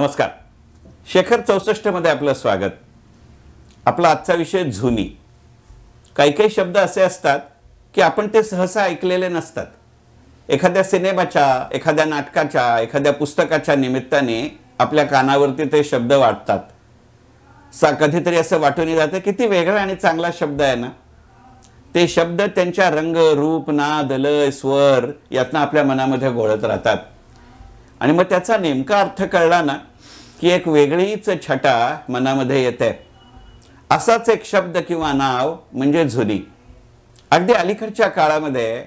नमस्कार शेखर मध्ये आपलं स्वागत आपला आजचा विषय झुनी काही काही शब्द असे असतात की आपण ते सहसा ऐकलेले नसतात एखाद्या सिनेमाच्या एखाद्या नाटकाच्या एखाद्या पुस्तकाच्या निमित्ताने आपल्या कानावरती ते शब्द वाटतात सा कधीतरी असं वाटून जातं किती वेगळा आणि चांगला शब्द आहे ना ते शब्द त्यांच्या रंग रूप नाद लय स्वर यातनं आपल्या मनामध्ये गोळत राहतात आणि मग त्याचा नेमका अर्थ कळला ना की एक वेगळीच छटा मनामध्ये येते असाच एक शब्द किंवा नाव म्हणजे झुनी अगदी अलीकडच्या काळामध्ये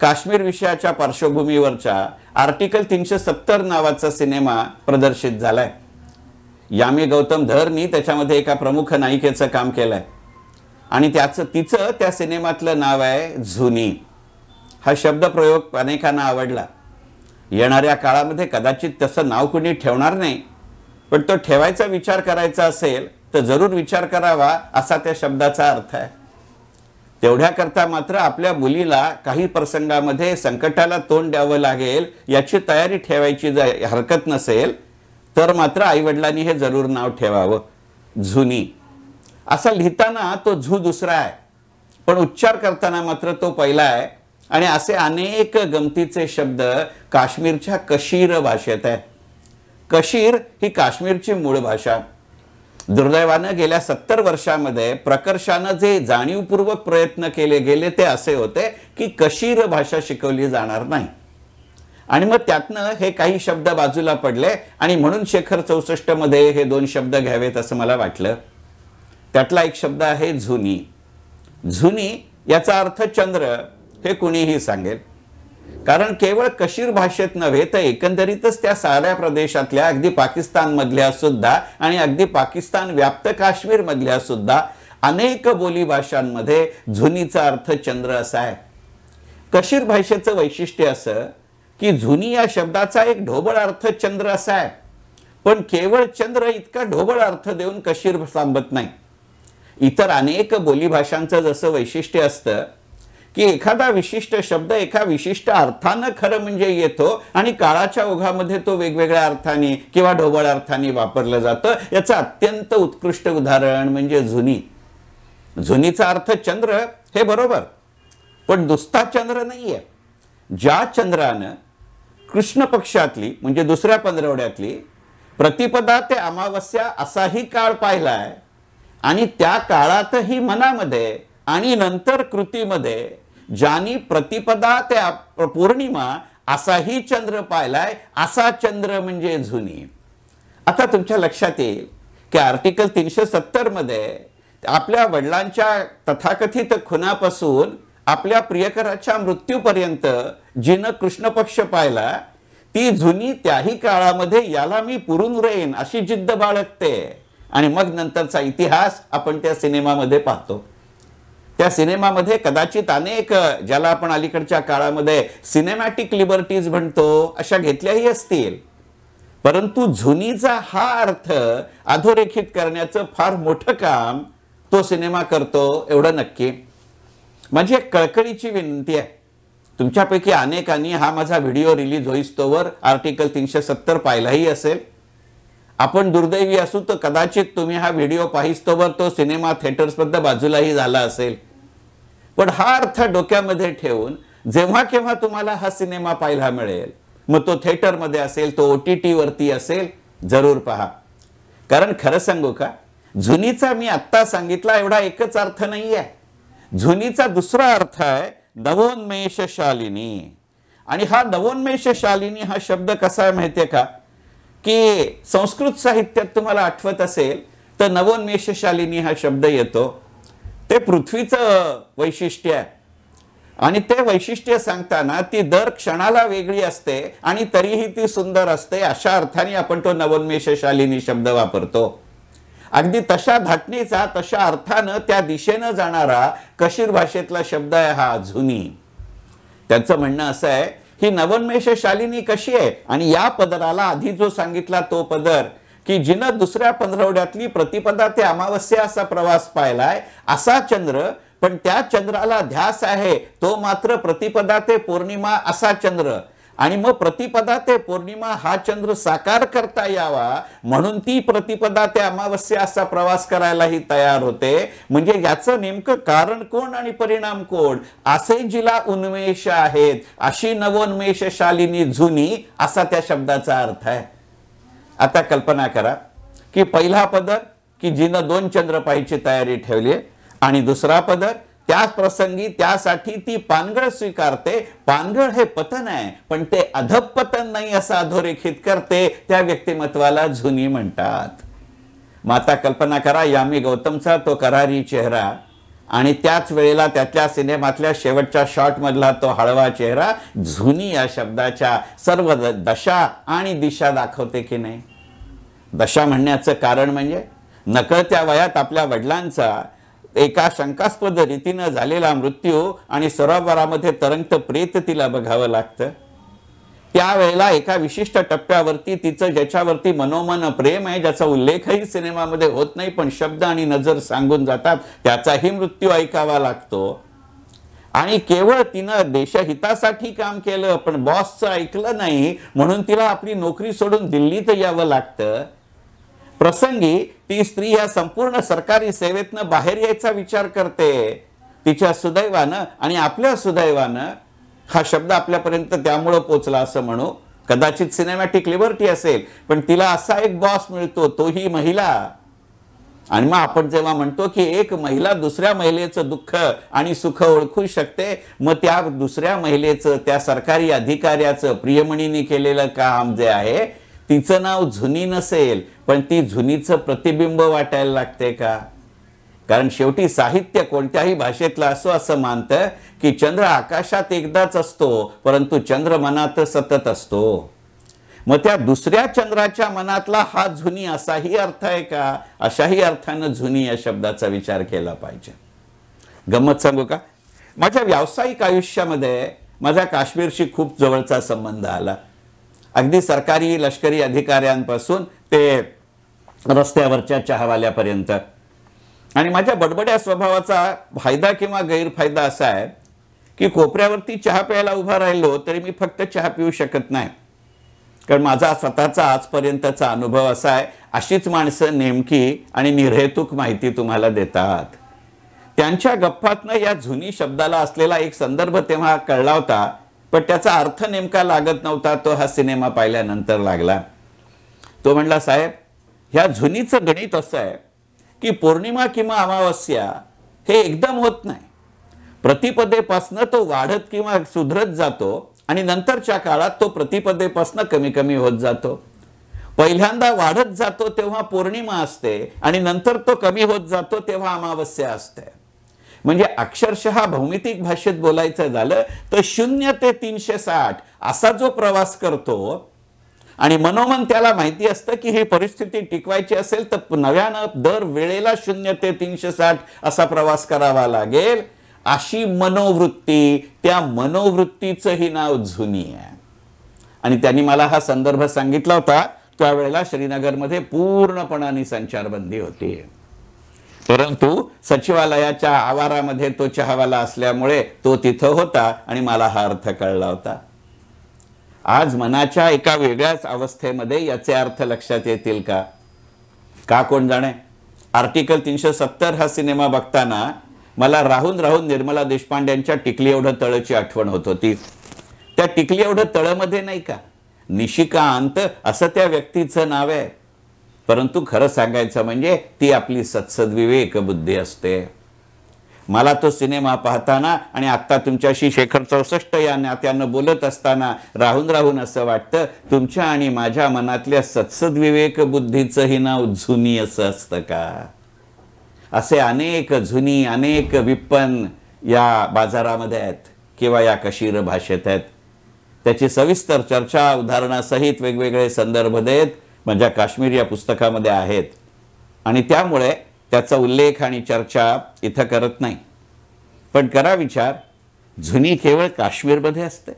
काश्मीर विषयाच्या पार्श्वभूमीवरच्या आर्टिकल तीनशे सत्तर नावाचा सिनेमा प्रदर्शित झालाय यामी गौतम धरनी त्याच्यामध्ये एका प्रमुख नायिकेचं काम केलंय आणि त्याचं तिचं त्या सिनेमातलं नाव आहे झुनी हा शब्द प्रयोग अनेकांना आवडला येणाऱ्या काळामध्ये कदाचित तसं नाव कुणी ठेवणार नाही पण तो ठेवायचा विचार करायचा असेल तर जरूर विचार करावा असा त्या शब्दाचा अर्थ आहे तेवढ्याकरता मात्र आपल्या मुलीला काही प्रसंगामध्ये संकटाला तोंड द्यावं लागेल याची तयारी ठेवायची जर हरकत नसेल तर मात्र आईवडिलांनी हे जरूर नाव ठेवावं झुनी असा लिहिताना तो झू दुसरा आहे पण उच्चार करताना मात्र तो पहिला आहे आणि असे अनेक गमतीचे शब्द काश्मीरच्या कशीर भाषेत आहेत कशीर ही काश्मीरची मूळ भाषा दुर्दैवानं गेल्या सत्तर वर्षामध्ये प्रकर्षानं जे जाणीवपूर्वक प्रयत्न केले गेले ते असे होते की कशीर भाषा शिकवली जाणार नाही आणि मग त्यातनं हे काही शब्द बाजूला पडले आणि म्हणून शेखर चौसष्टमध्ये हे दोन शब्द घ्यावेत असं मला वाटलं त्यातला एक शब्द आहे झुनी झुनी याचा अर्थ चंद्र हे कुणीही सांगेल कारण केवळ कशीर भाषेत नव्हे तर एकंदरीतच त्या साऱ्या प्रदेशातल्या अगदी पाकिस्तानमधल्या सुद्धा आणि अगदी पाकिस्तान व्याप्त काश्मीरमधल्या सुद्धा अनेक बोलीभाषांमध्ये झुनीचा अर्थ चंद्र असा आहे कशीर भाषेचं वैशिष्ट्य असं की झुनी या शब्दाचा एक ढोबळ अर्थ चंद्र असा आहे पण केवळ चंद्र इतका ढोबळ अर्थ देऊन कशीर सांबत नाही इतर अनेक बोलीभाषांचं जसं वैशिष्ट्य असतं की एखादा विशिष्ट शब्द एका विशिष्ट अर्थानं खरं म्हणजे येतो आणि काळाच्या ओघामध्ये तो वेगवेगळ्या अर्थाने किंवा ढोबळ अर्थाने वापरलं जातं याचं अत्यंत उत्कृष्ट उदाहरण म्हणजे जुनी जुनीचा अर्थ चंद्र हे बरोबर पण दुसता चंद्र नाही आहे ज्या चंद्रानं कृष्ण पक्षातली म्हणजे दुसऱ्या पंधरवड्यातली प्रतिपदा ते अमावस्या असाही काळ पाहिला आहे आणि त्या काळातही मनामध्ये आणि नंतर कृतीमध्ये ज्यानी प्रतिपदा त्या पौर्णिमा असाही चंद्र पाहिलाय असा चंद्र म्हणजे झुनी आता तुमच्या लक्षात येईल की आर्टिकल तीनशे मध्ये आपल्या वडिलांच्या तथाकथित खुनापासून आपल्या प्रियकराच्या मृत्यूपर्यंत जिनं कृष्णपक्ष पाहिला ती जुनी त्याही काळामध्ये याला मी पुरून रेन अशी जिद्द बाळगते आणि मग नंतरचा इतिहास आपण त्या सिनेमामध्ये पाहतो त्या सिनेमामध्ये कदाचित अनेक ज्याला आपण अलीकडच्या काळामध्ये सिनेमॅटिक लिबर्टीज म्हणतो अशा घेतल्याही असतील परंतु झुनीचा हा अर्थ अधोरेखित करण्याचं फार मोठं काम तो सिनेमा करतो एवढं नक्की म्हणजे एक कळकळीची विनंती आहे तुमच्यापैकी अनेकांनी हा माझा व्हिडिओ रिलीज होईस्तोवर आर्टिकल तीनशे सत्तर पाहिलाही असेल आपण दुर्दैवी असू तर कदाचित तुम्ही हा व्हिडिओ पाहिस्तोवर तो सिनेमा थिएटर्सबद्दल बाजूलाही झाला असेल पण हा अर्थ डोक्यामध्ये ठेवून जेव्हा केव्हा तुम्हाला हा सिनेमा पाहायला मिळेल मग तो थिएटरमध्ये असेल तो ओ टी टीवरती असेल जरूर पहा कारण खरं सांगू का झुनीचा मी आत्ता सांगितला एवढा एकच अर्थ नाही आहे झुनीचा दुसरा अर्थ आहे नवोन्मेष शालिनी आणि हा नवोन्मेष शालिनी हा शब्द कसा आहे माहितीये का की संस्कृत साहित्यात तुम्हाला आठवत असेल तर नवोन्मेष शालिनी हा शब्द येतो ते पृथ्वीचं वैशिष्ट्य आहे आणि ते वैशिष्ट्य सांगताना ती दर क्षणाला वेगळी असते आणि तरीही ती सुंदर असते अशा अर्थाने आपण तो नवोन्मेष शालिनी शब्द वापरतो अगदी तशा धाटणीचा तशा अर्थानं त्या दिशेनं जाणारा कशीर भाषेतला शब्द आहे हा अजूनही त्यांचं म्हणणं असं आहे ही नवन्मेष शालिनी कशी आहे आणि या पदराला आधी जो सांगितला तो पदर की जिनं दुसऱ्या पंधरवड्यातली प्रतिपदा ते अमावस्या असा प्रवास पाहिलाय असा चंद्र पण त्या चंद्राला ध्यास आहे तो मात्र प्रतिपदा ते पौर्णिमा असा चंद्र आणि मग प्रतिपदा ते पौर्णिमा हा चंद्र साकार करता यावा म्हणून ती प्रतिपदा ते अमावस्या असा प्रवास करायलाही तयार होते म्हणजे याचं नेमकं कारण कोण आणि परिणाम कोण असे जिला उन्मेष आहेत अशी नवोन्मेष शालिनी जुनी असा त्या शब्दाचा अर्थ आहे आता कल्पना करा की पहिला पदर की जिनं दोन चंद्र पाहिजे तयारी ठेवली आणि दुसरा पदर त्याच प्रसंगी त्यासाठी ती पानगळ स्वीकारते पानगळ हे पतन आहे पण ते अधप पतन नाही असं अधोरेखित करते त्या व्यक्तिमत्वाला झुनी म्हणतात माता कल्पना करा यामी गौतमचा तो करारी चेहरा आणि त्याच वेळेला त्यातल्या सिनेमातल्या शेवटच्या शॉटमधला तो हळवा चेहरा झुनी या शब्दाच्या सर्व दशा आणि दिशा दाखवते की नाही दशा म्हणण्याचं कारण म्हणजे नकळत्या वयात आपल्या वडिलांचा एका शंकास्पद रीतीनं झालेला मृत्यू आणि सरोवरामध्ये तरंगत प्रेत तिला बघावं लागतं त्यावेळेला एका विशिष्ट टप्प्यावरती तिचं ज्याच्यावरती मनोमन प्रेम आहे ज्याचा उल्लेखही सिनेमामध्ये होत नाही पण शब्द आणि नजर सांगून जातात त्याचाही मृत्यू ऐकावा लागतो आणि केवळ तिनं देशहितासाठी काम केलं पण बॉसचं ऐकलं नाही म्हणून तिला आपली नोकरी सोडून दिल्लीत यावं लागतं प्रसंगी ती स्त्री या संपूर्ण सरकारी सेवेतनं बाहेर यायचा विचार करते तिच्या सुदैवानं आणि आपल्या सुदैवानं हा शब्द आपल्यापर्यंत त्यामुळं पोचला असं म्हणू कदाचित सिनेमॅटिक लिबर्टी असेल पण तिला असा एक बॉस मिळतो तोही महिला आणि मग आपण जेव्हा म्हणतो की एक महिला दुसऱ्या महिलेचं दुःख आणि सुख ओळखू शकते मग त्या दुसऱ्या महिलेचं त्या सरकारी अधिकाऱ्याचं प्रियमणीने केलेलं काम जे आहे तिचं नाव जुनी नसेल पण ती जुनीचं प्रतिबिंब वाटायला लागते का कारण शेवटी साहित्य कोणत्याही भाषेतलं असो असं मानतं की चंद्र आकाशात एकदाच असतो परंतु चंद्र मनात सतत असतो मग त्या दुसऱ्या चंद्राच्या मनातला हा जुनी असाही अर्थ आहे का अशाही अर्थानं जुनी या शब्दाचा विचार केला पाहिजे गंमत सांगू का माझ्या व्यावसायिक आयुष्यामध्ये माझा काश्मीरशी खूप जवळचा संबंध आला अगदी सरकारी लष्करी अधिकाऱ्यांपासून ते रस्त्यावरच्या चहावाल्यापर्यंत आणि माझ्या बडबड्या स्वभावाचा फायदा किंवा गैरफायदा असा आहे की कोपऱ्यावरती चहा प्यायला उभा राहिलो तरी मी फक्त चहा पिऊ शकत नाही कारण माझा स्वतःचा आजपर्यंतचा अनुभव असा आहे अशीच माणसं नेमकी आणि निर्हेतुक माहिती तुम्हाला देतात त्यांच्या गप्पातनं या जुनी शब्दाला असलेला एक संदर्भ तेव्हा कळला होता पण त्याचा अर्थ नेमका लागत नव्हता तो हा सिनेमा पाहिल्यानंतर लागला तो म्हणला साहेब ह्या झुनीचं गणित असं आहे की पौर्णिमा किंवा अमावस्या हे एकदम होत नाही प्रतिपदेपासनं तो वाढत किंवा सुधरत जातो आणि नंतरच्या काळात तो प्रतिपदेपासनं कमी कमी होत जातो पहिल्यांदा वाढत जातो तेव्हा पौर्णिमा असते आणि नंतर तो कमी होत जातो तेव्हा अमावस्या असते म्हणजे अक्षरशः भौमितिक भाषेत बोलायचं झालं तर शून्य ते तीनशे साठ असा जो प्रवास करतो आणि मनोमन त्याला माहिती असतं की ही परिस्थिती टिकवायची असेल तर नव्यानं दर वेळेला शून्य ते तीनशे साठ असा प्रवास करावा लागेल अशी मनोवृत्ती त्या मनोवृत्तीचंही नाव झुनी आहे आणि त्यांनी मला हा संदर्भ सांगितला होता त्यावेळेला श्रीनगरमध्ये पूर्णपणाने संचारबंदी होती परंतु सचिवालयाच्या आवारामध्ये तो चहावाला असल्यामुळे तो तिथं होता आणि मला हा अर्थ कळला होता आज मनाच्या एका वेगळ्याच अवस्थेमध्ये याचे अर्थ लक्षात येतील का का कोण जाणे आर्टिकल तीनशे सत्तर हा सिनेमा बघताना मला राहून राहून निर्मला देशपांड्यांच्या टिकली एवढं तळची आठवण होत होती त्या टिकली एवढं तळमध्ये नाही का निशिकांत असं त्या व्यक्तीचं नाव आहे परंतु खरं सांगायचं म्हणजे ती आपली सत्सद्विवेक बुद्धी असते मला तो सिनेमा पाहताना आणि आत्ता तुमच्याशी शेखर चौसष्ट या नात्यानं बोलत असताना राहून राहून असं वाटतं तुमच्या आणि माझ्या मनातल्या सत्सद्विवेक बुद्धीचंही नाव झुनी असं असतं का असे अनेक झुनी अनेक विपन या बाजारामध्ये आहेत किंवा या कशीर भाषेत आहेत त्याची सविस्तर चर्चा उदाहरणासहित वेगवेगळे संदर्भ देत माझ्या काश्मीर या पुस्तकामध्ये आहेत आणि त्यामुळे त्याचा उल्लेख आणि चर्चा इथं करत नाही पण करा विचार जुनी केवळ काश्मीरमध्ये असते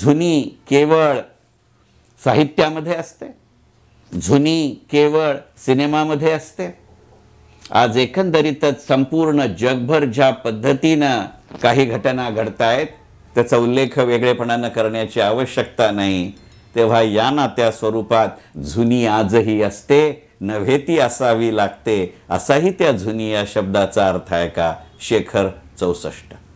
जुनी केवळ साहित्यामध्ये असते जुनी केवळ सिनेमामध्ये असते आज एकंदरीतच संपूर्ण जगभर ज्या पद्धतीनं काही घटना घडत आहेत त्याचा उल्लेख वेगळेपणानं करण्याची आवश्यकता नाही तेव्हा या नात्या स्वरूपात जुनी आजही असते नव्हे ती असावी लागते असाही त्या जुनी या शब्दाचा अर्थ आहे का शेखर चौसष्ट